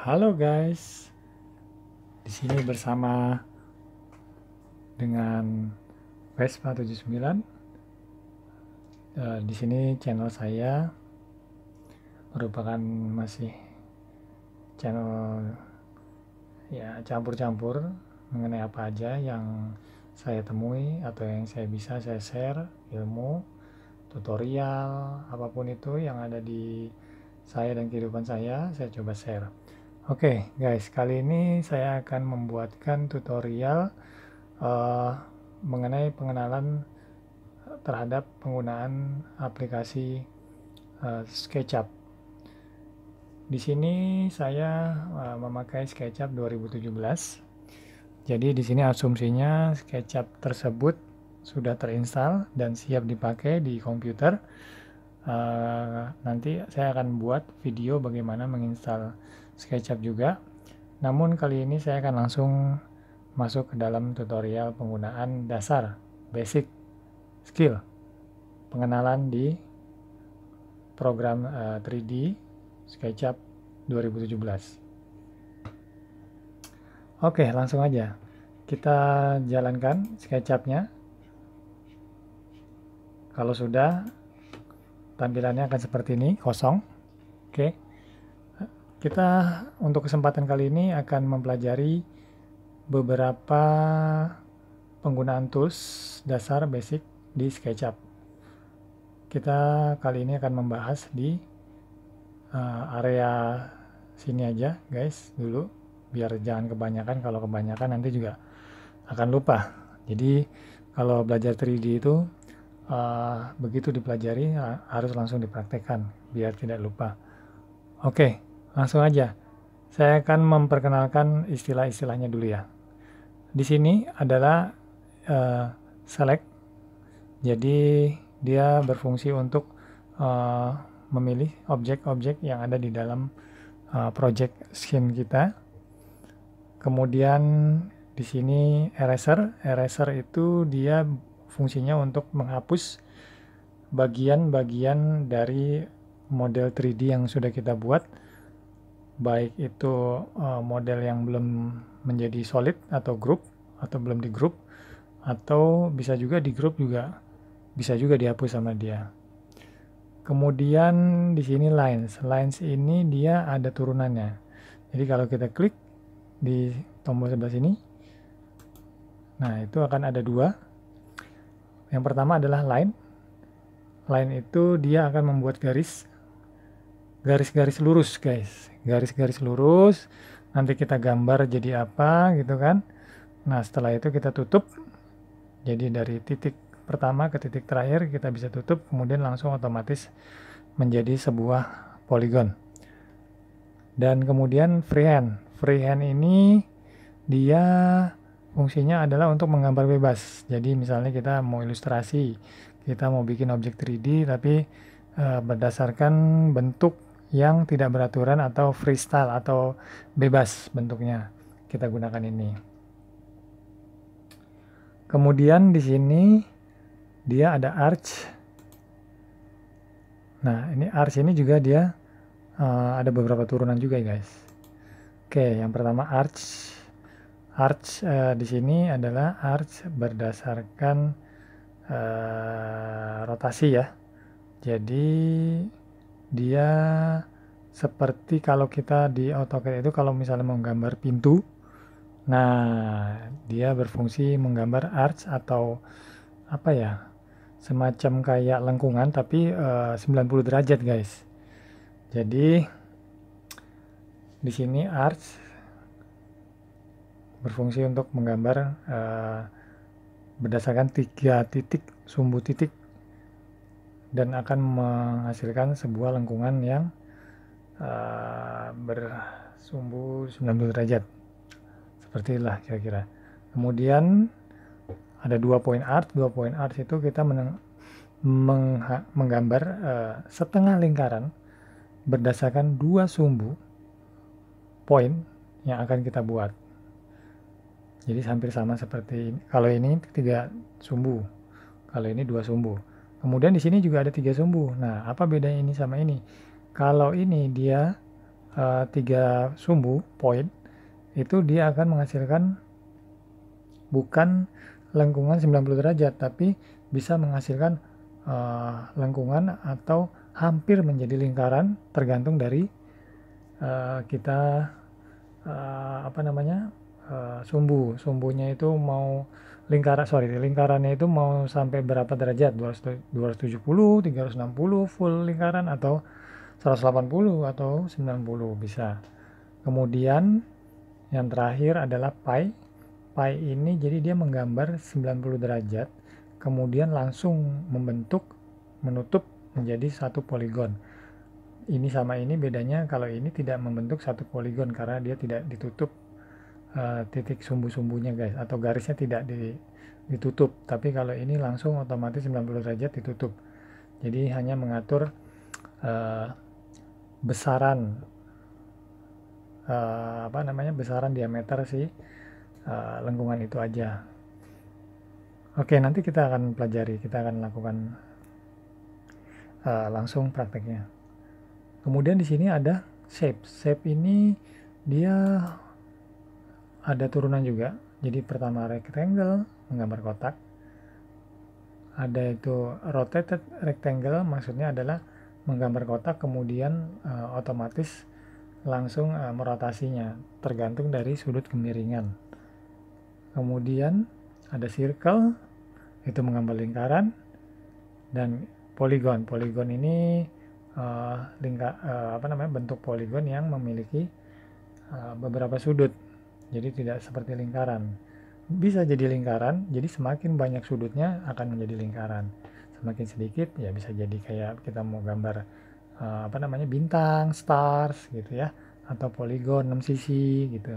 Halo guys, di sini bersama dengan Vespa 79. Uh, eh, di sini channel saya merupakan masih channel ya campur-campur mengenai apa aja yang saya temui atau yang saya bisa saya share ilmu tutorial apapun itu yang ada di saya dan kehidupan saya saya coba share Oke okay, guys, kali ini saya akan membuatkan tutorial uh, mengenai pengenalan terhadap penggunaan aplikasi uh, SketchUp. Di sini saya uh, memakai SketchUp 2017. Jadi di sini asumsinya SketchUp tersebut sudah terinstall dan siap dipakai di komputer. Uh, nanti saya akan buat video bagaimana menginstal SketchUp juga. Namun kali ini saya akan langsung masuk ke dalam tutorial penggunaan dasar, basic, skill, pengenalan di program uh, eh, 3D SketchUp 2017. Oke, langsung aja. Kita jalankan SketchUp-nya. Kalau sudah, tampilannya akan seperti ini, kosong. Oke. Okay. Kita untuk kesempatan kali ini akan mempelajari beberapa penggunaan tools dasar basic di SketchUp. Kita kali ini akan membahas di uh, area sini aja guys dulu biar jangan kebanyakan kalau kebanyakan nanti juga akan lupa. Jadi kalau belajar 3D itu uh, begitu dipelajari uh, harus langsung dipraktekkan biar tidak lupa. Oke. Okay. Langsung aja, saya akan memperkenalkan istilah-istilahnya dulu ya. Di sini adalah uh, select, jadi dia berfungsi untuk uh, memilih objek-objek yang ada di dalam uh, project scheme kita. Kemudian di sini eraser, eraser itu dia fungsinya untuk menghapus bagian-bagian dari model 3D yang sudah kita buat baik itu uh, model yang belum menjadi solid atau grup atau belum di grup atau bisa juga di grup juga bisa juga dihapus sama dia. Kemudian di sini lines. Lines ini dia ada turunannya. Jadi kalau kita klik di tombol sebelah sini, nah itu akan ada dua. Yang pertama adalah line. Line itu dia akan membuat garis garis-garis lurus guys garis-garis lurus nanti kita gambar jadi apa gitu kan nah setelah itu kita tutup jadi dari titik pertama ke titik terakhir kita bisa tutup kemudian langsung otomatis menjadi sebuah poligon dan kemudian freehand freehand ini dia fungsinya adalah untuk menggambar bebas jadi misalnya kita mau ilustrasi kita mau bikin objek 3D tapi e, berdasarkan bentuk yang tidak beraturan atau freestyle atau bebas bentuknya. Kita gunakan ini. Kemudian di sini dia ada arch. Nah, ini arch ini juga dia uh, ada beberapa turunan juga ya, guys. Oke, yang pertama arch. Arch uh, di sini adalah arch berdasarkan uh, rotasi ya. Jadi dia seperti kalau kita di AutoCAD itu kalau misalnya menggambar pintu nah dia berfungsi menggambar arch atau apa ya semacam kayak lengkungan tapi eh, uh, 90 derajat guys jadi di sini arch berfungsi untuk menggambar uh, berdasarkan tiga titik sumbu titik dan akan menghasilkan sebuah lengkungan yang uh, bersumbu 90 derajat seperti itulah kira-kira kemudian ada dua point art dua point art itu kita meneng, menggambar uh, setengah lingkaran berdasarkan dua sumbu poin yang akan kita buat jadi hampir sama seperti ini. kalau ini tiga sumbu kalau ini dua sumbu Kemudian di sini juga ada tiga sumbu. Nah, apa bedanya ini sama ini? Kalau ini dia uh, tiga sumbu point, itu dia akan menghasilkan bukan lengkungan 90 derajat, tapi bisa menghasilkan uh, lengkungan atau hampir menjadi lingkaran, tergantung dari uh, kita uh, apa namanya uh, sumbu. Sumbunya itu mau lingkaran sorry lingkarannya itu mau sampai berapa derajat 270 360 full lingkaran atau 180 atau 90 bisa kemudian yang terakhir adalah pi pi ini jadi dia menggambar 90 derajat kemudian langsung membentuk menutup menjadi satu poligon ini sama ini bedanya kalau ini tidak membentuk satu poligon karena dia tidak ditutup Eh, titik sumbu-sumbunya guys atau garisnya tidak di, ditutup tapi kalau ini langsung otomatis 90 derajat ditutup jadi hanya mengatur uh, besaran uh, apa namanya besaran diameter si uh, lengkungan itu aja oke nanti kita akan pelajari kita akan lakukan uh, langsung prakteknya kemudian di sini ada shape shape ini dia ada turunan juga. Jadi pertama rectangle menggambar kotak. Ada itu rotated rectangle maksudnya adalah menggambar kotak kemudian uh, otomatis langsung uh, merotasinya tergantung dari sudut kemiringan. Kemudian ada circle itu menggambar lingkaran dan poligon. Poligon ini uh, lingka, uh, apa namanya bentuk poligon yang memiliki uh, beberapa sudut jadi tidak seperti lingkaran. Bisa jadi lingkaran, jadi semakin banyak sudutnya akan menjadi lingkaran. Semakin sedikit ya bisa jadi kayak kita mau gambar uh, apa namanya bintang, stars gitu ya, atau poligon 6 sisi gitu.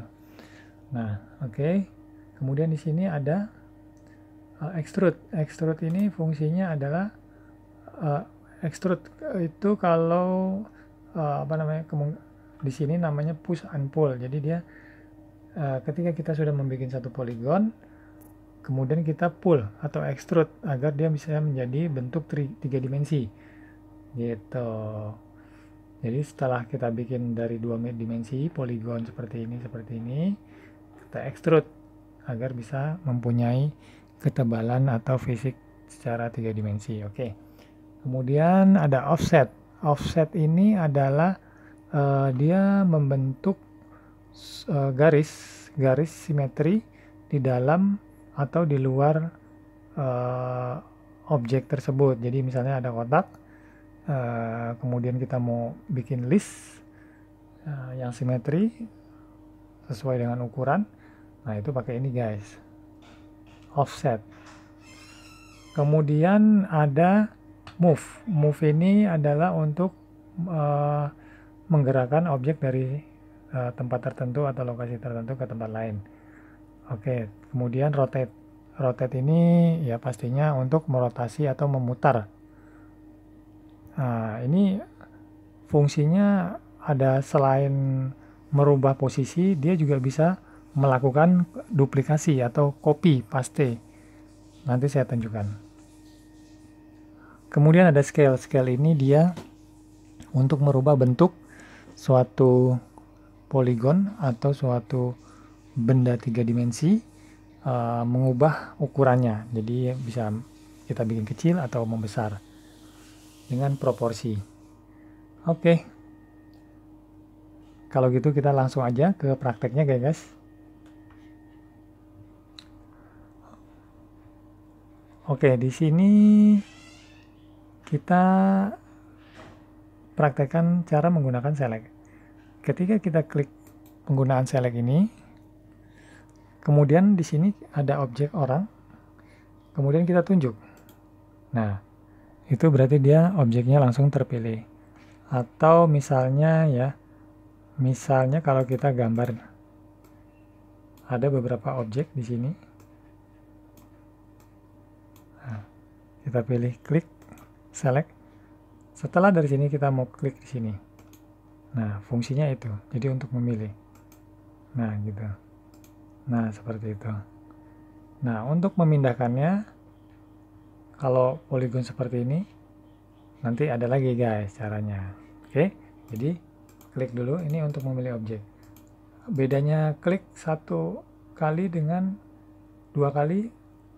Nah, oke. Okay. Kemudian di sini ada uh, extrude. Extrude ini fungsinya adalah uh, extrude itu kalau uh, apa namanya di sini namanya push and pull. Jadi dia Eh, ketika kita sudah membuat satu poligon, kemudian kita pull atau extrude agar dia bisa menjadi bentuk tiga dimensi gitu jadi setelah kita bikin dari dua dimensi poligon seperti ini seperti ini kita extrude agar bisa mempunyai ketebalan atau fisik secara tiga dimensi oke okay. kemudian ada offset offset ini adalah uh, dia membentuk uh, garis garis simetri di dalam atau di luar uh, objek tersebut. Jadi misalnya ada kotak, uh, kemudian kita mau bikin list uh, yang simetri sesuai dengan ukuran. Nah itu pakai ini guys, offset. Kemudian ada move. Move ini adalah untuk uh, menggerakkan objek dari Eh, tempat tertentu atau lokasi tertentu ke tempat lain. Oke, kemudian rotate. Rotate ini ya pastinya untuk merotasi atau memutar. Nah, ini fungsinya ada selain merubah posisi, dia juga bisa melakukan duplikasi atau copy paste. Nanti saya tunjukkan. Kemudian ada scale. Scale ini dia untuk merubah bentuk suatu poligon atau suatu benda tiga dimensi uh, mengubah ukurannya. Jadi bisa kita bikin kecil atau membesar dengan proporsi. Oke. Okay. Kalau gitu kita langsung aja ke prakteknya guys. Oke, okay, di sini kita praktekkan cara menggunakan select. Ketika kita klik penggunaan select ini, kemudian di sini ada objek orang, kemudian kita tunjuk. Nah, itu berarti dia objeknya langsung terpilih. Atau misalnya ya, misalnya kalau kita gambar ada beberapa objek di sini. Nah, kita pilih klik select. Setelah dari sini kita mau klik di sini. Nah, fungsinya itu. Jadi untuk memilih. Nah, gitu. Nah, seperti itu. Nah, untuk memindahkannya, kalau poligon seperti ini, nanti ada lagi guys caranya. Oke, jadi klik dulu ini untuk memilih objek. Bedanya klik satu kali dengan dua kali,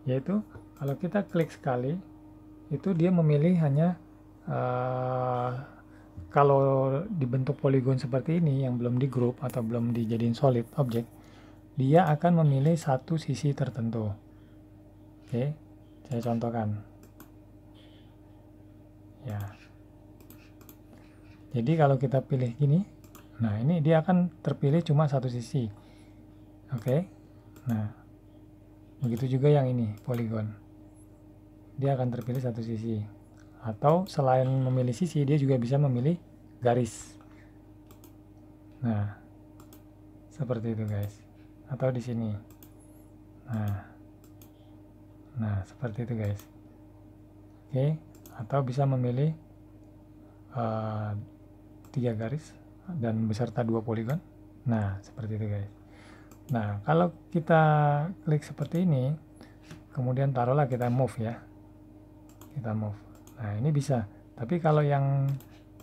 yaitu kalau kita klik sekali, itu dia memilih hanya uh, kalau dibentuk poligon seperti ini yang belum di group atau belum dijadiin solid objek dia akan memilih satu sisi tertentu oke saya contohkan ya jadi kalau kita pilih gini nah ini dia akan terpilih cuma satu sisi oke nah begitu juga yang ini poligon dia akan terpilih satu sisi atau selain memilih sisi dia juga bisa memilih garis nah seperti itu guys atau di sini nah nah seperti itu guys oke atau bisa memilih uh, tiga garis dan beserta dua poligon nah seperti itu guys nah kalau kita klik seperti ini kemudian taruhlah kita move ya kita move Nah, ini bisa. Tapi kalau yang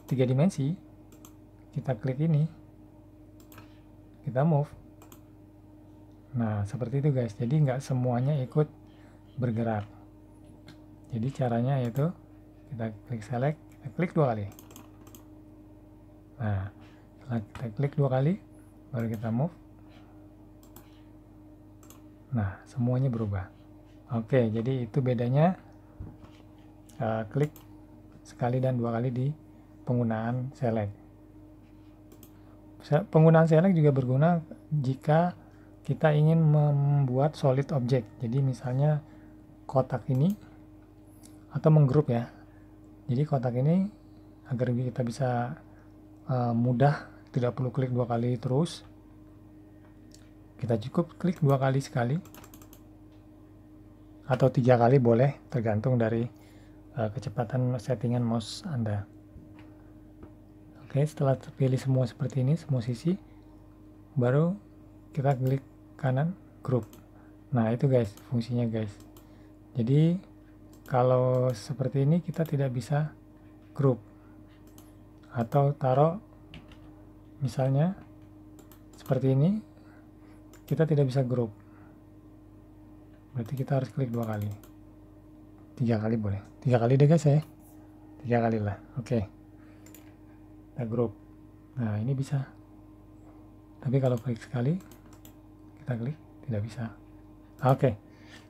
tiga dimensi, kita klik ini, kita move. Nah, seperti itu guys. Jadi nggak semuanya ikut bergerak. Jadi caranya yaitu kita klik select, kita klik dua kali. Nah, setelah kita klik dua kali, baru kita move. Nah, semuanya berubah. Oke, jadi itu bedanya Eh, klik sekali dan dua kali di penggunaan select. Penggunaan select juga berguna jika kita ingin membuat solid object. Jadi misalnya kotak ini atau menggrup ya. Jadi kotak ini agar kita bisa uh, mudah tidak perlu klik dua kali terus. Kita cukup klik dua kali sekali atau tiga kali boleh tergantung dari uh, kecepatan settingan mouse Anda. Oke, setelah terpilih semua seperti ini, semua sisi, baru kita klik kanan group. Nah, itu guys, fungsinya guys. Jadi, kalau seperti ini kita tidak bisa group atau taruh misalnya seperti ini kita tidak bisa group berarti kita harus klik dua kali tiga kali boleh tiga kali deh guys ya tiga kali lah oke okay. grup nah ini bisa tapi kalau klik sekali kita klik tidak bisa oke okay.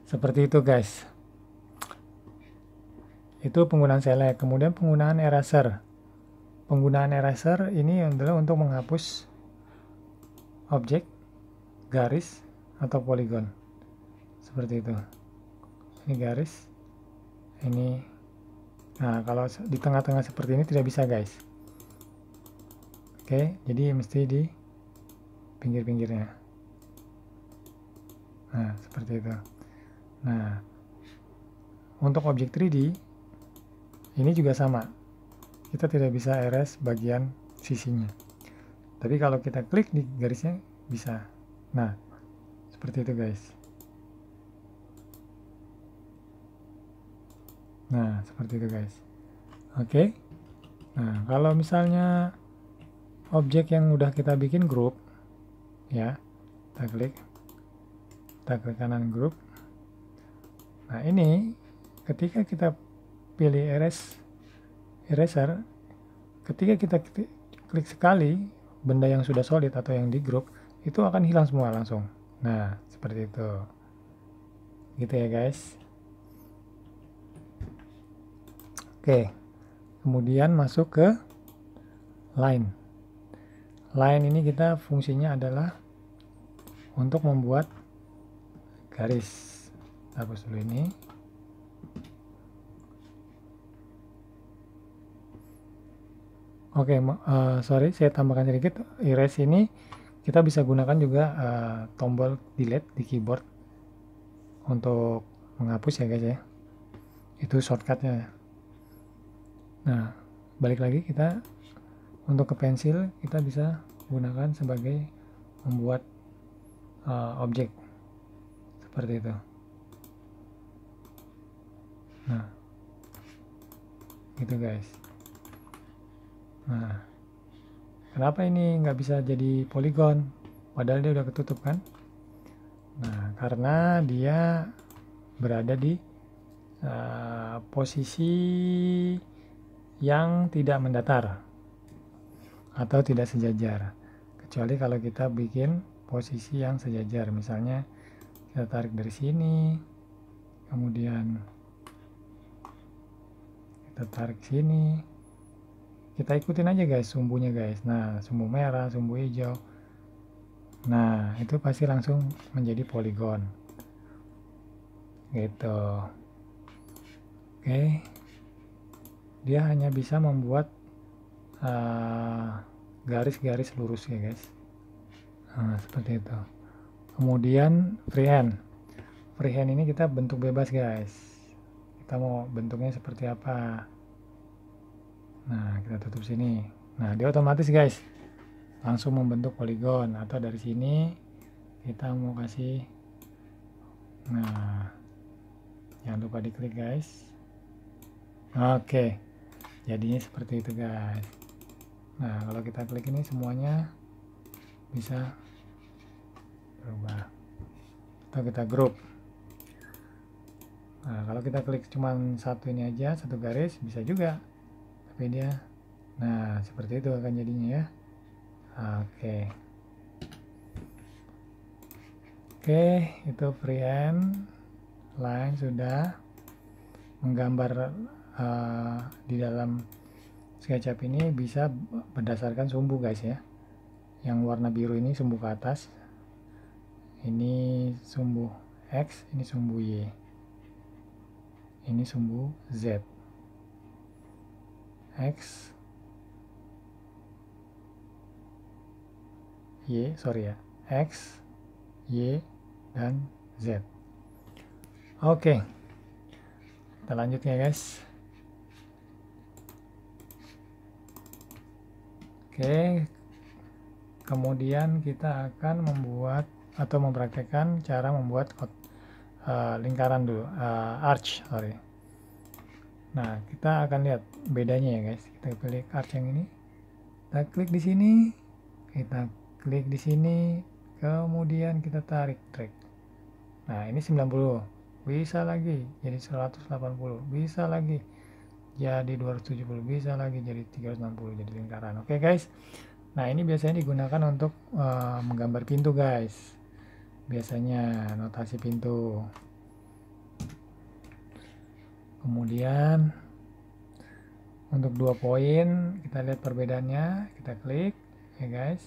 seperti itu guys itu penggunaan select kemudian penggunaan eraser penggunaan eraser ini adalah untuk menghapus objek garis atau poligon seperti itu ini garis ini nah kalau di tengah-tengah seperti ini tidak bisa guys oke jadi mesti di pinggir-pinggirnya nah seperti itu nah untuk objek 3D ini juga sama kita tidak bisa RS bagian sisinya tapi kalau kita klik di garisnya bisa nah seperti itu guys Nah, seperti itu guys. Oke. Okay. Nah, kalau misalnya objek yang udah kita bikin grup, ya, kita klik, kita klik kanan grup. Nah, ini ketika kita pilih eres, eraser, ketika kita klik sekali benda yang sudah solid atau yang di grup, itu akan hilang semua langsung. Nah, seperti itu. Gitu ya guys. Oke, kemudian masuk ke line. Line ini kita fungsinya adalah untuk membuat garis. Hapus dulu ini. Oke, uh, sorry, saya tambahkan sedikit. Erase ini kita bisa gunakan juga uh, tombol delete di keyboard untuk menghapus ya guys ya. Itu shortcutnya. Nah, balik lagi kita untuk ke pensil kita bisa gunakan sebagai membuat uh, objek seperti itu. Nah, gitu guys. Nah, kenapa ini nggak bisa jadi poligon? Padahal dia udah ketutup kan? Nah, karena dia berada di uh, posisi yang tidak mendatar atau tidak sejajar kecuali kalau kita bikin posisi yang sejajar misalnya kita tarik dari sini kemudian kita tarik sini kita ikutin aja guys sumbunya guys nah sumbu merah sumbu hijau nah itu pasti langsung menjadi poligon gitu oke okay dia hanya bisa membuat eh, garis-garis uh, lurus ya guys nah, seperti itu kemudian freehand freehand ini kita bentuk bebas guys kita mau bentuknya seperti apa nah kita tutup sini nah dia otomatis guys langsung membentuk poligon atau dari sini kita mau kasih nah jangan lupa diklik guys oke okay jadinya seperti itu guys nah kalau kita klik ini semuanya bisa berubah atau kita grup nah kalau kita klik cuma satu ini aja satu garis bisa juga tapi dia nah seperti itu akan jadinya ya oke oke itu freehand line sudah menggambar uh, di dalam SketchUp ini bisa berdasarkan sumbu guys ya yang warna biru ini sumbu ke atas ini sumbu X ini sumbu Y ini sumbu Z X Y sorry ya X Y dan Z oke okay. kita lanjut ya guys Oke, kemudian kita akan membuat atau mempraktekkan cara membuat uh, lingkaran dulu, uh, arch, sorry. Nah, kita akan lihat bedanya ya guys. Kita pilih arch yang ini, kita klik di sini, kita klik di sini, kemudian kita tarik drag. Nah, ini 90, bisa lagi jadi 180, bisa lagi jadi 270 bisa lagi jadi 360 jadi lingkaran oke okay, guys nah ini biasanya digunakan untuk uh, menggambar pintu guys biasanya notasi pintu kemudian untuk dua poin kita lihat perbedaannya kita klik ya guys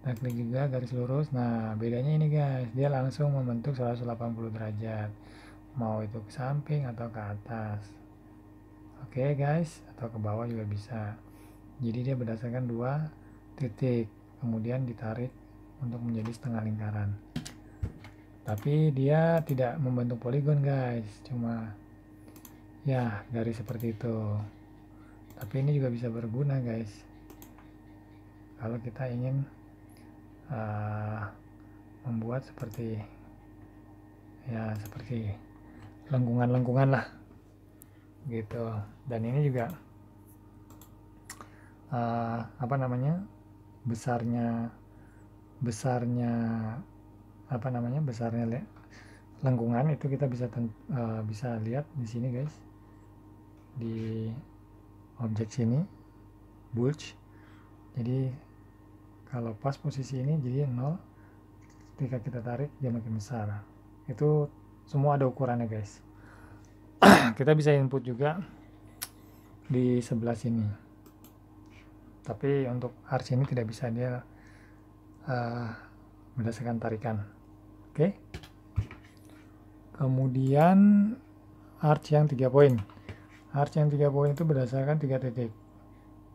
kita klik juga garis lurus nah bedanya ini guys dia langsung membentuk 180 derajat mau itu ke samping atau ke atas oke okay, guys atau ke bawah juga bisa jadi dia berdasarkan dua titik kemudian ditarik untuk menjadi setengah lingkaran tapi dia tidak membentuk poligon guys cuma ya garis seperti itu tapi ini juga bisa berguna guys kalau kita ingin uh, membuat seperti ya seperti lengkungan-lengkungan lah gitu dan ini juga uh, apa namanya besarnya besarnya apa namanya besarnya le lengkungan itu kita bisa uh, bisa lihat di sini guys di objek sini bulge jadi kalau pas posisi ini jadi nol ketika kita tarik dia makin besar itu semua ada ukurannya guys kita bisa input juga di sebelah sini tapi untuk arch ini tidak bisa dia uh, berdasarkan tarikan oke okay? kemudian arch yang tiga poin arch yang tiga poin itu berdasarkan tiga titik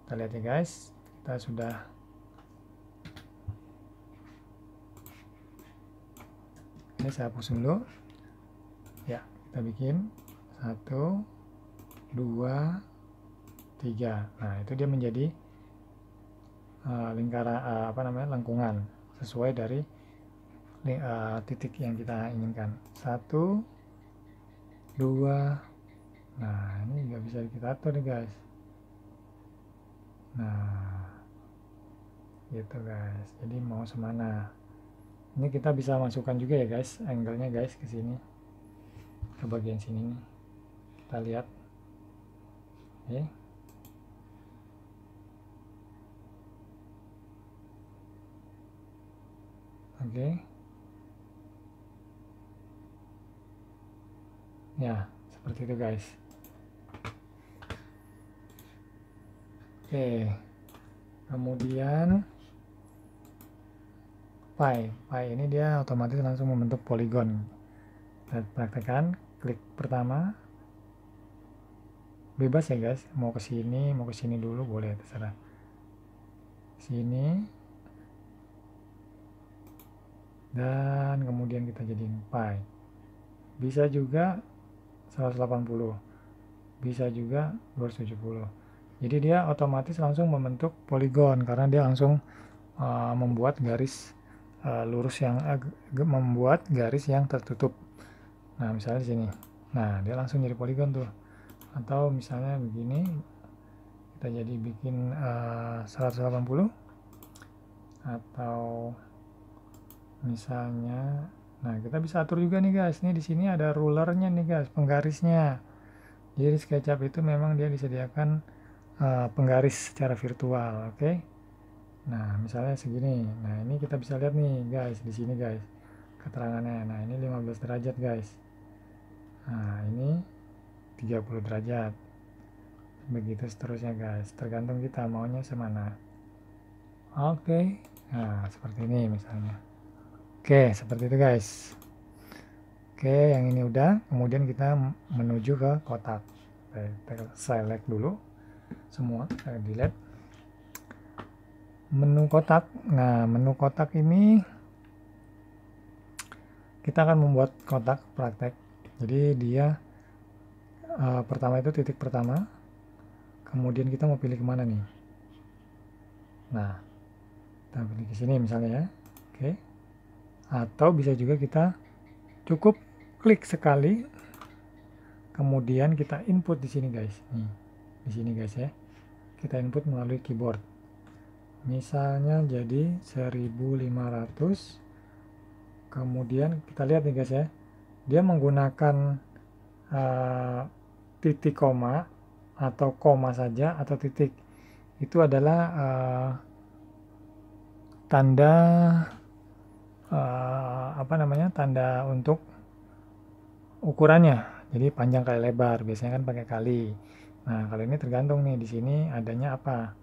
kita lihat ya guys kita sudah ini saya hapus dulu ya kita bikin satu, dua, tiga. Nah, itu dia menjadi uh, e, lingkaran, uh, e, apa namanya, lengkungan sesuai dari uh, titik yang kita inginkan. Satu, dua, nah ini nggak bisa kita atur nih guys. Nah, gitu guys. Jadi mau semana. Ini kita bisa masukkan juga ya guys, angle-nya guys ke sini, ke bagian sini nih kita lihat oke okay. oke okay. ya seperti itu guys oke okay. kemudian pi pi ini dia otomatis langsung membentuk poligon kita praktekkan klik pertama bebas ya guys mau ke sini mau ke sini dulu boleh terserah sini dan kemudian kita jadiin pi bisa juga 180 bisa juga 270 jadi dia otomatis langsung membentuk poligon karena dia langsung uh, membuat garis uh, lurus yang uh, membuat garis yang tertutup nah misalnya di sini nah dia langsung jadi poligon tuh atau misalnya begini kita jadi bikin eh, uh, 180 atau misalnya nah kita bisa atur juga nih guys ini di sini ada rulernya nih guys penggarisnya jadi SketchUp itu memang dia disediakan uh, penggaris secara virtual oke okay? nah misalnya segini nah ini kita bisa lihat nih guys di sini guys keterangannya nah ini 15 derajat guys nah ini 30 derajat begitu seterusnya guys tergantung kita maunya semana oke okay. nah seperti ini misalnya oke okay, seperti itu guys oke okay, yang ini udah kemudian kita menuju ke kotak kita select dulu semua eh, delete menu kotak nah menu kotak ini kita akan membuat kotak praktek jadi dia uh, pertama itu titik pertama kemudian kita mau pilih kemana nih nah kita pilih ke sini misalnya ya oke okay. atau bisa juga kita cukup klik sekali kemudian kita input di sini guys nih di sini guys ya kita input melalui keyboard misalnya jadi 1500 kemudian kita lihat nih guys ya dia menggunakan uh, titik koma atau koma saja atau titik itu adalah uh, tanda uh, apa namanya tanda untuk ukurannya jadi panjang kali lebar biasanya kan pakai kali nah kalau ini tergantung nih di sini adanya apa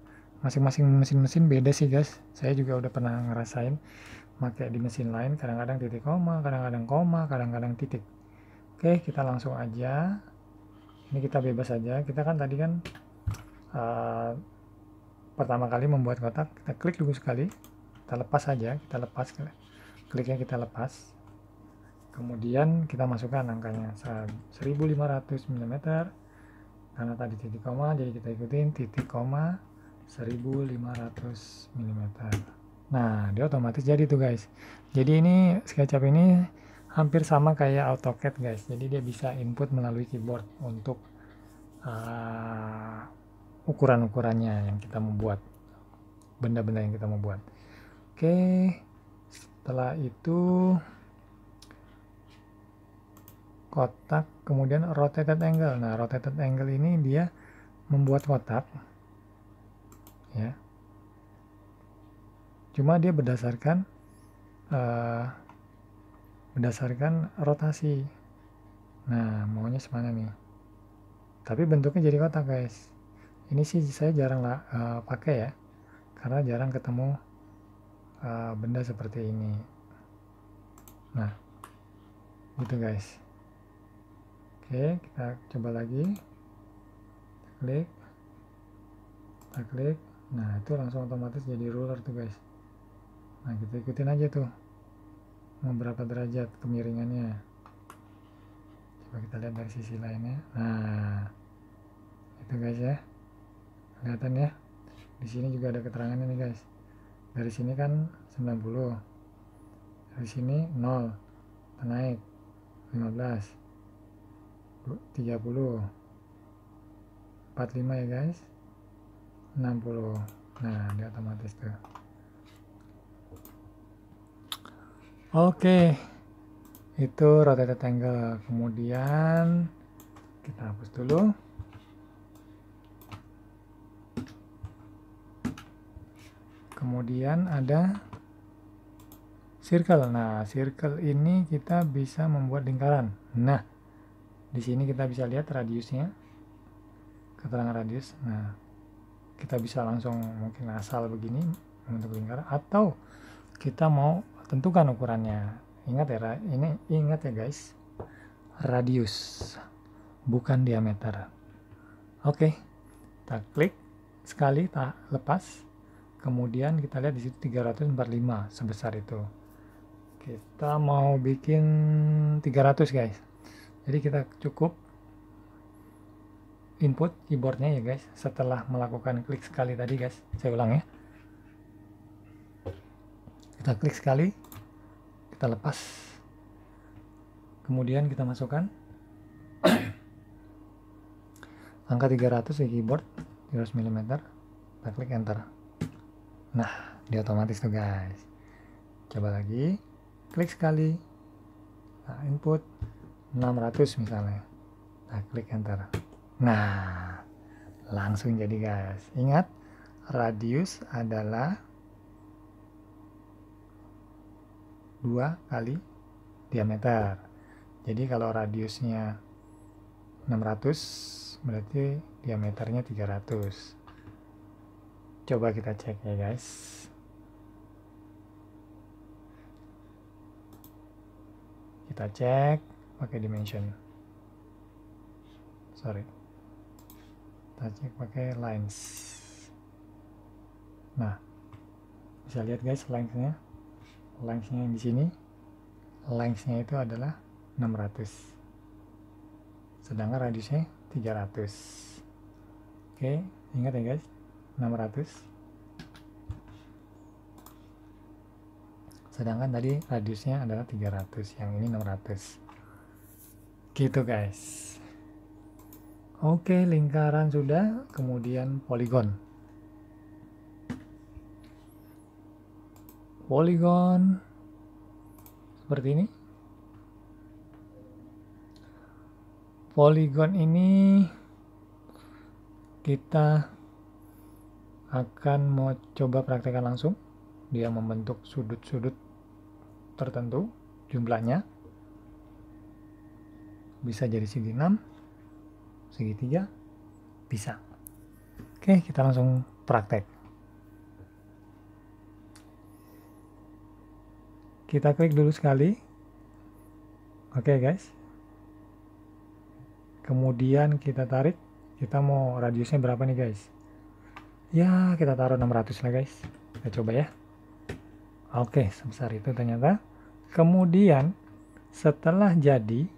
masing-masing mesin-mesin beda sih guys saya juga udah pernah ngerasain pakai di mesin lain kadang-kadang titik koma kadang-kadang koma kadang-kadang titik oke kita langsung aja ini kita bebas saja kita kan tadi kan uh, pertama kali membuat kotak kita klik dulu sekali kita lepas saja kita lepas kliknya kita lepas kemudian kita masukkan angkanya 1500 mm karena tadi titik koma jadi kita ikutin titik koma 1500 mm nah dia otomatis jadi tuh guys jadi ini SketchUp ini hampir sama kayak AutoCAD guys jadi dia bisa input melalui keyboard untuk uh, ukuran-ukurannya yang kita membuat benda-benda yang kita membuat oke setelah itu kotak kemudian rotated angle nah rotated angle ini dia membuat kotak ya cuma dia berdasarkan uh, berdasarkan rotasi. Nah, maunya semana nih. Tapi bentuknya jadi kotak, guys. Ini sih saya jarang lah eh, uh, pakai ya, karena jarang ketemu uh, benda seperti ini. Nah, gitu guys. Oke, kita coba lagi. Kita klik. Kita klik. Nah, itu langsung otomatis jadi ruler tuh guys. Nah, kita ikutin aja tuh. Oh, berapa derajat kemiringannya coba kita lihat dari sisi lainnya nah itu guys ya kelihatan ya di sini juga ada keterangannya nih guys dari sini kan 90 dari sini 0 naik 15 30 45 ya guys 60 nah dia otomatis tuh Oke, itu rotated angle. Kemudian kita hapus dulu. Kemudian ada circle. Nah, circle ini kita bisa membuat lingkaran. Nah, di sini kita bisa lihat radiusnya. Keterangan radius. Nah, kita bisa langsung mungkin asal begini untuk lingkaran atau kita mau tentukan ukurannya. Ingat ya, ini ingat ya guys. Radius bukan diameter. Oke. Kita klik sekali, tak lepas. Kemudian kita lihat di situ 345 sebesar itu. Kita mau bikin 300 guys. Jadi kita cukup input keyboardnya ya guys setelah melakukan klik sekali tadi guys saya ulang ya kita klik sekali kita lepas kemudian kita masukkan angka 300 di keyboard 300 mm kita klik enter nah dia otomatis tuh guys coba lagi klik sekali nah, input 600 misalnya nah klik enter nah langsung jadi guys ingat radius adalah 2 kali diameter. Jadi kalau radiusnya 600 berarti diameternya 300. Coba kita cek ya guys. Kita cek pakai dimension. Sorry. Kita cek pakai lines. Nah, bisa lihat guys lengthnya lengthnya di sini lengthnya itu adalah 600 sedangkan radiusnya 300 oke ingat ya guys 600 sedangkan tadi radiusnya adalah 300 yang ini 600 gitu guys oke lingkaran sudah kemudian poligon polygon seperti ini polygon ini kita akan mau coba praktekkan langsung dia membentuk sudut-sudut tertentu jumlahnya bisa jadi segi 6 segitiga bisa oke kita langsung praktek Kita klik dulu sekali. Oke okay, guys. Kemudian kita tarik. Kita mau radiusnya berapa nih guys? Ya, kita taruh 600 lah guys. Kita coba ya. Oke, okay, sebesar itu ternyata. Kemudian setelah jadi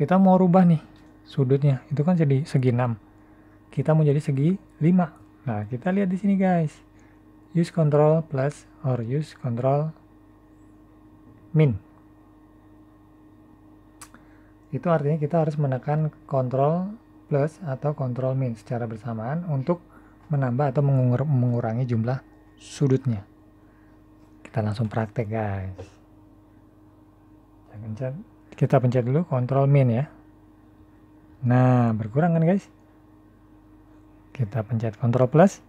kita mau rubah nih sudutnya itu kan jadi segi 6 kita mau jadi segi 5 nah kita lihat di sini guys use control plus or use control min itu artinya kita harus menekan control plus atau control min secara bersamaan untuk menambah atau mengur mengurangi jumlah sudutnya kita langsung praktek guys pencet, kita pencet dulu control min ya nah berkurang kan guys kita pencet control plus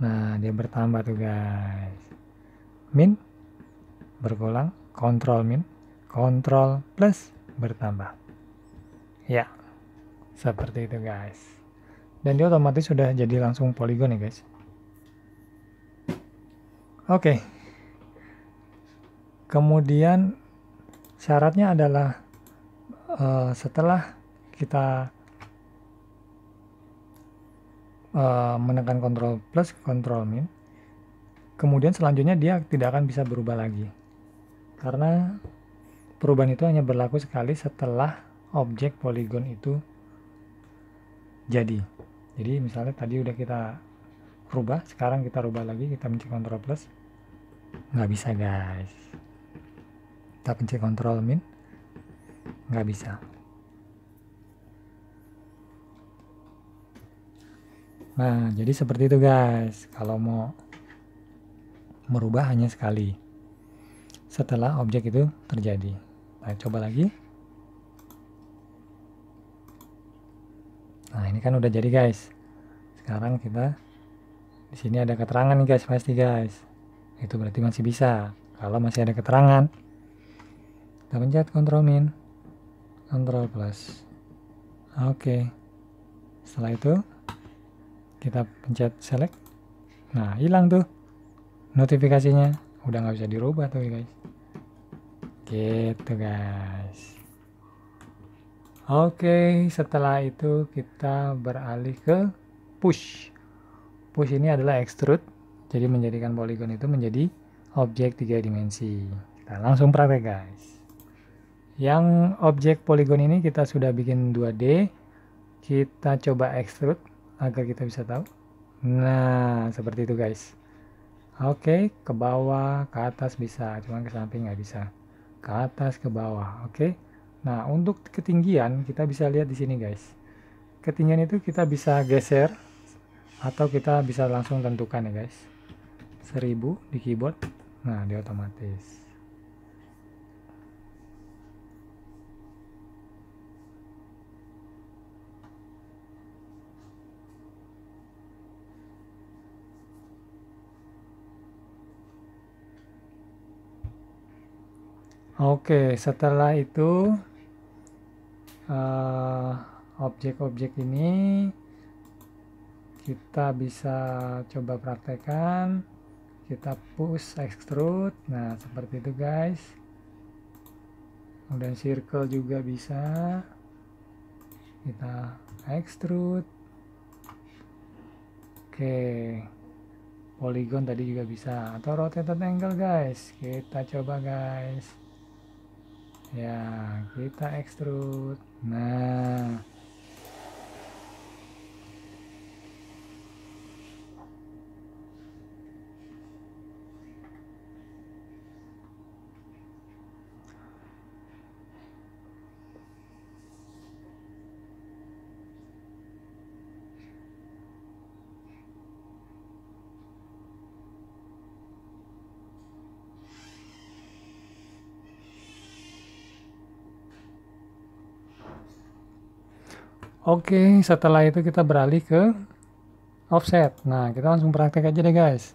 Nah, dia bertambah tuh guys. Min berulang, kontrol min, kontrol plus bertambah. Ya, seperti itu guys. Dan dia otomatis sudah jadi langsung poligon ya guys. Oke. Kemudian syaratnya adalah uh, setelah kita Eh, menekan kontrol plus kontrol min kemudian selanjutnya dia tidak akan bisa berubah lagi karena perubahan itu hanya berlaku sekali setelah objek poligon itu jadi jadi misalnya tadi udah kita rubah sekarang kita rubah lagi kita pencet kontrol plus nggak bisa guys kita pencet kontrol min nggak bisa Nah, jadi seperti itu guys. Kalau mau merubah hanya sekali setelah objek itu terjadi. Nah, coba lagi. Nah, ini kan udah jadi guys. Sekarang kita di sini ada keterangan nih guys, pasti guys. Itu berarti masih bisa. Kalau masih ada keterangan, kita pencet Ctrl min, Ctrl plus. Oke. Setelah itu kita pencet select nah hilang tuh notifikasinya udah nggak bisa dirubah tuh guys gitu guys oke setelah itu kita beralih ke push push ini adalah extrude jadi menjadikan polygon itu menjadi objek tiga dimensi kita langsung praktek guys yang objek polygon ini kita sudah bikin 2D kita coba extrude agar kita bisa tahu. Nah, seperti itu guys. Oke, ke bawah, ke atas bisa, cuman ke samping nggak bisa. Ke atas, ke bawah, oke. Nah, untuk ketinggian kita bisa lihat di sini guys. Ketinggian itu kita bisa geser atau kita bisa langsung tentukan ya guys. 1000 di keyboard, nah dia otomatis. Oke, setelah itu eh, objek-objek uh, ini kita bisa coba praktekkan kita push extrude nah seperti itu guys kemudian circle juga bisa kita extrude oke polygon tadi juga bisa atau rotated angle guys kita coba guys ya kita extrude nah Oke, setelah itu kita beralih ke offset. Nah, kita langsung praktek aja deh guys.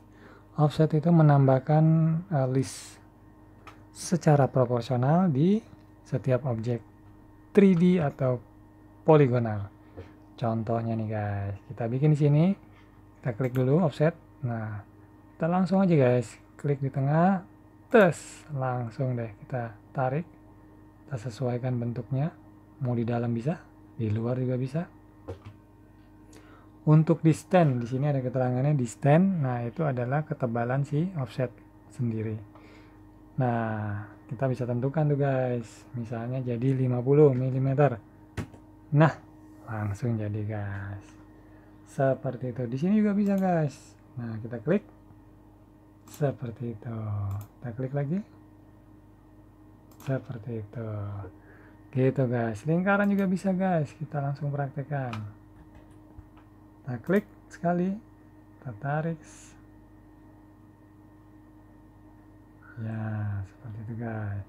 Offset itu menambahkan uh, list secara proporsional di setiap objek 3D atau poligonal. Contohnya nih guys, kita bikin di sini. Kita klik dulu offset. Nah, kita langsung aja guys, klik di tengah, tes langsung deh kita tarik, kita sesuaikan bentuknya. Mau di dalam bisa, di luar juga bisa untuk distance di sini ada keterangannya distance nah itu adalah ketebalan si offset sendiri nah kita bisa tentukan tuh guys misalnya jadi 50 mm nah langsung jadi guys seperti itu di sini juga bisa guys nah kita klik seperti itu kita klik lagi seperti itu gitu guys lingkaran juga bisa guys kita langsung praktekkan kita klik sekali kita tarik ya seperti itu guys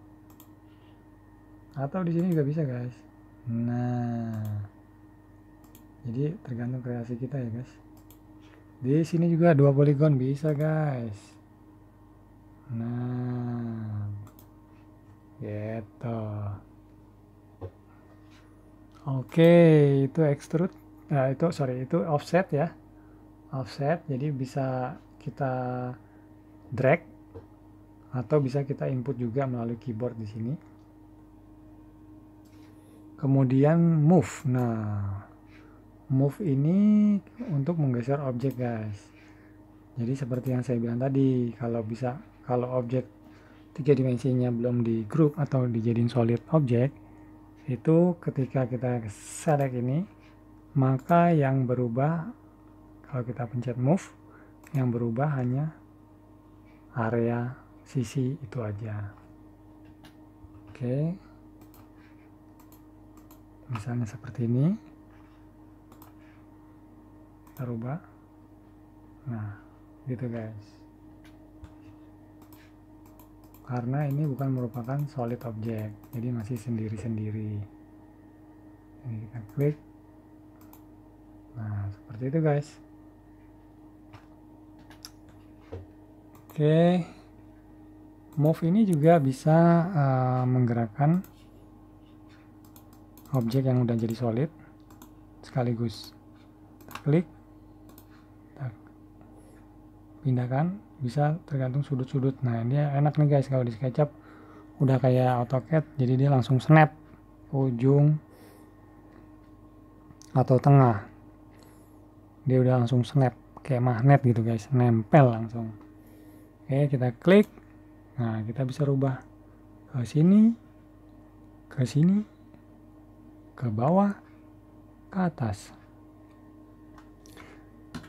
atau di sini juga bisa guys nah jadi tergantung kreasi kita ya guys di sini juga dua poligon bisa guys nah gitu Oke, itu extrude. Nah, itu sorry, itu offset ya. Offset, jadi bisa kita drag atau bisa kita input juga melalui keyboard di sini. Kemudian move. Nah, move ini untuk menggeser objek, guys. Jadi seperti yang saya bilang tadi, kalau bisa kalau objek tiga dimensinya belum di group atau dijadiin solid object, itu ketika kita select ini maka yang berubah kalau kita pencet move yang berubah hanya area sisi itu aja oke okay. misalnya seperti ini kita rubah nah gitu guys karena ini bukan merupakan solid object jadi masih sendiri-sendiri ini kita klik nah seperti itu guys oke move ini juga bisa uh, menggerakkan objek yang udah jadi solid sekaligus klik pindahkan bisa tergantung sudut-sudut nah ini enak nih guys kalau di SketchUp udah kayak AutoCAD jadi dia langsung snap ujung atau tengah dia udah langsung snap kayak magnet gitu guys nempel langsung oke kita klik nah kita bisa rubah ke sini ke sini ke bawah ke atas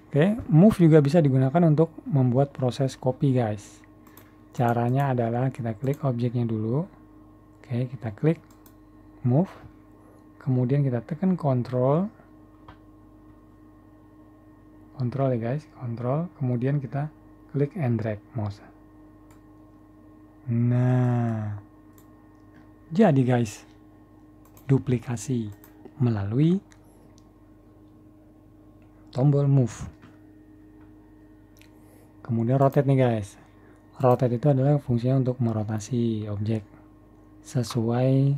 Oke, move juga bisa digunakan untuk membuat proses copy guys. Caranya adalah kita klik objeknya dulu. Oke, kita klik move. Kemudian kita tekan control. Control ya guys, control. Kemudian kita klik and drag mouse. Nah, jadi guys, duplikasi melalui tombol move kemudian rotate nih guys rotate itu adalah fungsinya untuk merotasi objek sesuai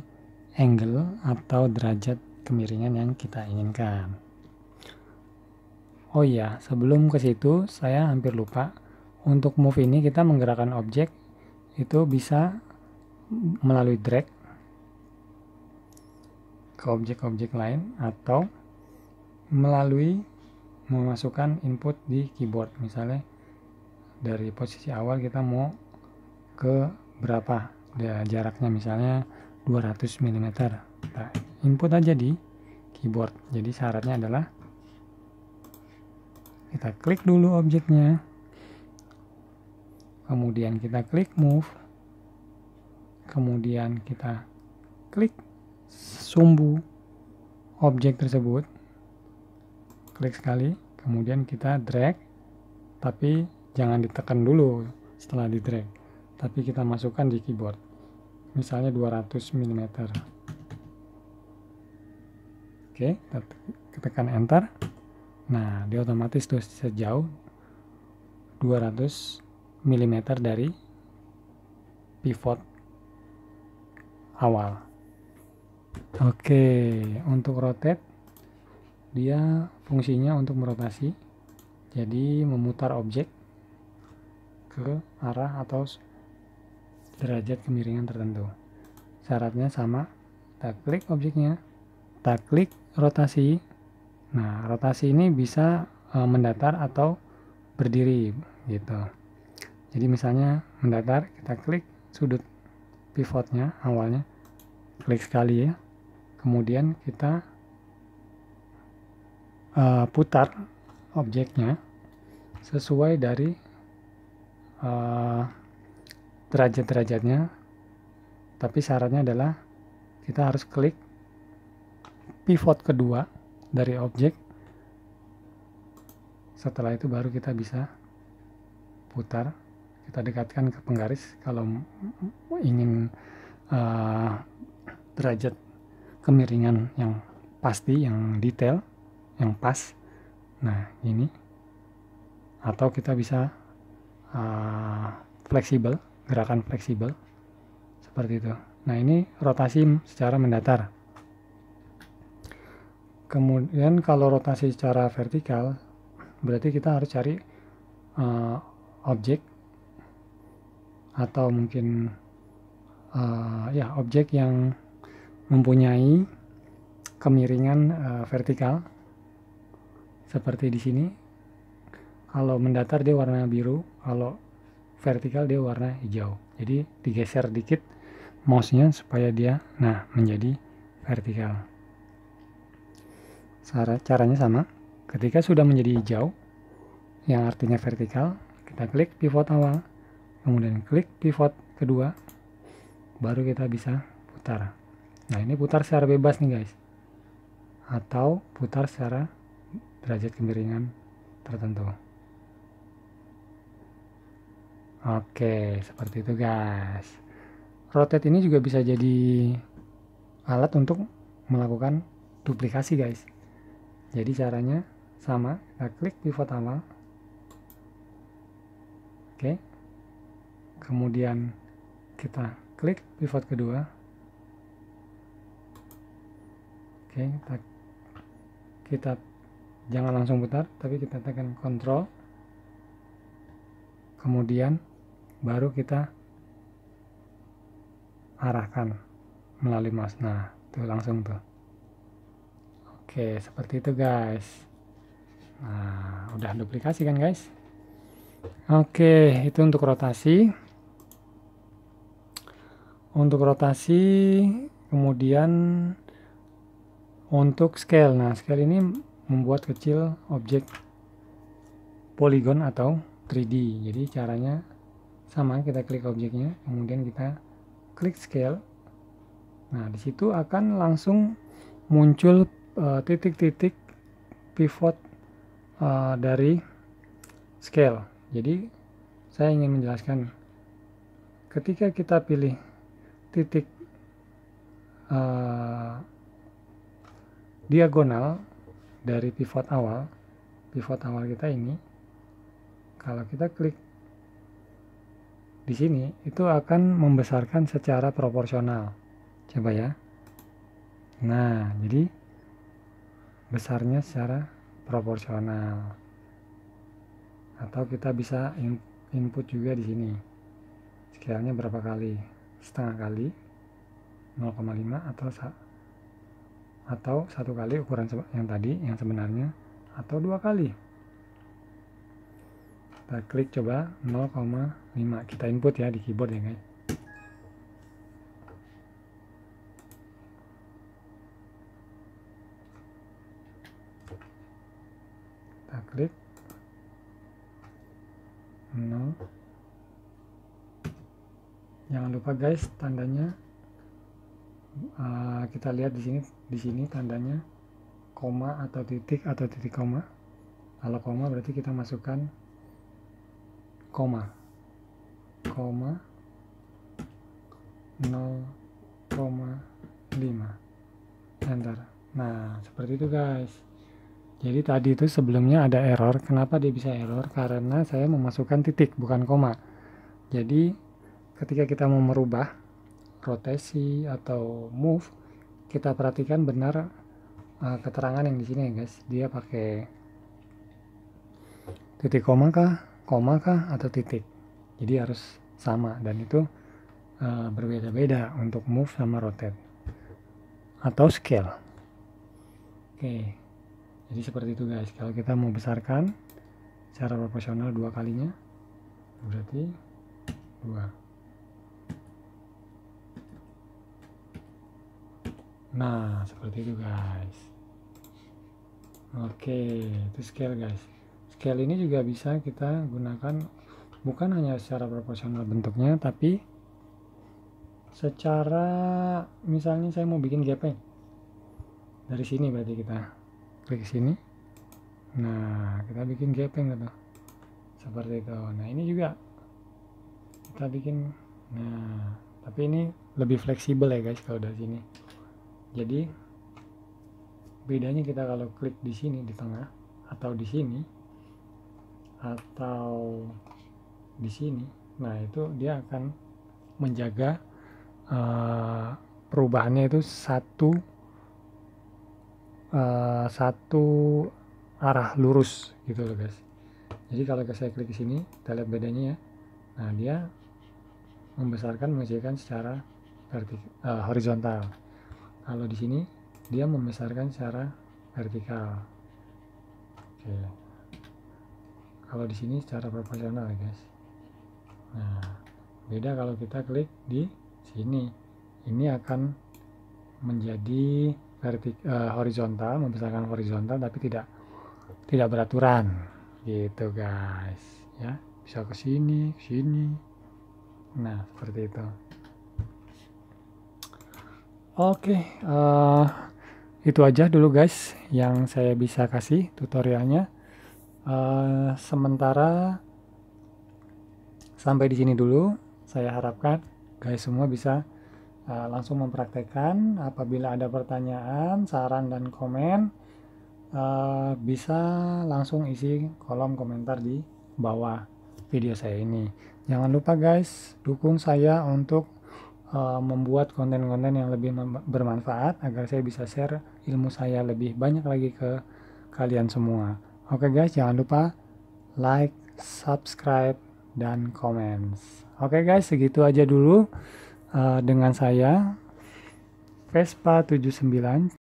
angle atau derajat kemiringan yang kita inginkan oh iya sebelum ke situ saya hampir lupa untuk move ini kita menggerakkan objek itu bisa melalui drag ke objek-objek lain atau melalui memasukkan input di keyboard misalnya dari posisi awal kita mau ke berapa ya, jaraknya misalnya 200 mm kita input aja di keyboard jadi syaratnya adalah kita klik dulu objeknya kemudian kita klik move kemudian kita klik sumbu objek tersebut klik sekali kemudian kita drag tapi jangan ditekan dulu setelah di drag tapi kita masukkan di keyboard misalnya 200 mm oke kita tekan enter nah dia otomatis tuh sejauh 200 mm dari pivot awal oke untuk rotate dia fungsinya untuk merotasi jadi memutar objek ke arah atau derajat kemiringan tertentu. Syaratnya sama, kita klik objeknya, kita klik rotasi. Nah, rotasi ini bisa e, mendatar atau berdiri gitu. Jadi misalnya mendatar, kita klik sudut pivotnya awalnya, klik sekali ya. Kemudian kita e, putar objeknya sesuai dari Eh, derajat-derajatnya tapi syaratnya adalah kita harus klik pivot kedua dari objek setelah itu baru kita bisa putar kita dekatkan ke penggaris kalau ingin uh, derajat kemiringan yang pasti yang detail yang pas nah ini atau kita bisa uh, fleksibel, gerakan fleksibel seperti itu. Nah ini rotasi secara mendatar. Kemudian kalau rotasi secara vertikal berarti kita harus cari uh, objek atau mungkin uh, ya objek yang mempunyai kemiringan uh, vertikal seperti di sini. Kalau mendatar dia warna biru, kalau vertikal dia warna hijau jadi digeser dikit mouse-nya supaya dia nah menjadi vertikal Cara, caranya sama ketika sudah menjadi hijau yang artinya vertikal kita klik pivot awal kemudian klik pivot kedua baru kita bisa putar nah ini putar secara bebas nih guys atau putar secara derajat kemiringan tertentu Oke, seperti itu guys. Rotate ini juga bisa jadi alat untuk melakukan duplikasi guys. Jadi caranya sama, kita klik pivot awal. Oke. Kemudian kita klik pivot kedua. Oke, kita kita jangan langsung putar, tapi kita tekan control. Kemudian baru kita arahkan melalui mouse nah itu langsung tuh oke seperti itu guys nah udah duplikasi kan guys oke itu untuk rotasi untuk rotasi kemudian untuk scale nah scale ini membuat kecil objek poligon atau 3D jadi caranya sama kita klik objeknya kemudian kita klik scale nah disitu akan langsung muncul eh, titik-titik uh, pivot uh, dari scale jadi saya ingin menjelaskan ketika kita pilih titik uh, diagonal dari pivot awal pivot awal kita ini kalau kita klik di sini itu akan membesarkan secara proporsional. Coba ya. Nah, jadi besarnya secara proporsional. Atau kita bisa input juga di sini. Scale-nya berapa kali? Setengah kali, 0,5 atau atau satu kali ukuran yang tadi yang sebenarnya atau dua kali kita klik coba 0,5 kita input ya di keyboard ya guys kita klik 0 jangan lupa guys tandanya uh, kita lihat di sini di sini tandanya koma atau titik atau titik koma kalau koma berarti kita masukkan koma koma 0,5 enter nah seperti itu guys jadi tadi itu sebelumnya ada error kenapa dia bisa error karena saya memasukkan titik bukan koma jadi ketika kita mau merubah rotasi atau move kita perhatikan benar uh, keterangan yang di sini ya guys dia pakai titik koma kah koma kah atau titik jadi harus sama dan itu uh, berbeda-beda untuk move sama rotate atau scale oke jadi seperti itu guys kalau kita mau besarkan secara proporsional dua kalinya berarti dua nah seperti itu guys oke itu scale guys scale ini juga bisa kita gunakan bukan hanya secara proporsional bentuknya tapi secara misalnya saya mau bikin gepeng dari sini berarti kita klik sini nah kita bikin gepeng gitu seperti itu nah ini juga kita bikin nah tapi ini lebih fleksibel ya guys kalau dari sini jadi bedanya kita kalau klik di sini di tengah atau di sini atau di sini nah itu dia akan menjaga uh, perubahannya itu satu uh, satu arah lurus gitu loh guys jadi kalau saya klik di sini kita lihat bedanya ya nah dia membesarkan mengecilkan secara vertikal uh, eh, horizontal kalau di sini dia membesarkan secara vertikal oke okay kalau di sini secara proporsional ya guys nah beda kalau kita klik di sini ini akan menjadi vertik uh, horizontal membesarkan horizontal tapi tidak tidak beraturan gitu guys ya bisa ke sini ke sini nah seperti itu oke okay, uh, eh, itu aja dulu guys yang saya bisa kasih tutorialnya Eh, sementara sampai di sini dulu. Saya harapkan guys semua bisa uh, langsung mempraktekkan. Apabila ada pertanyaan, saran dan komen, uh, bisa langsung isi kolom komentar di bawah video saya ini. Jangan lupa guys, dukung saya untuk membuat konten-konten yang lebih bermanfaat agar saya bisa share ilmu saya lebih banyak lagi ke kalian semua. Oke guys, jangan lupa like, subscribe, dan komen. Oke guys, segitu aja dulu uh, dengan saya Vespa 79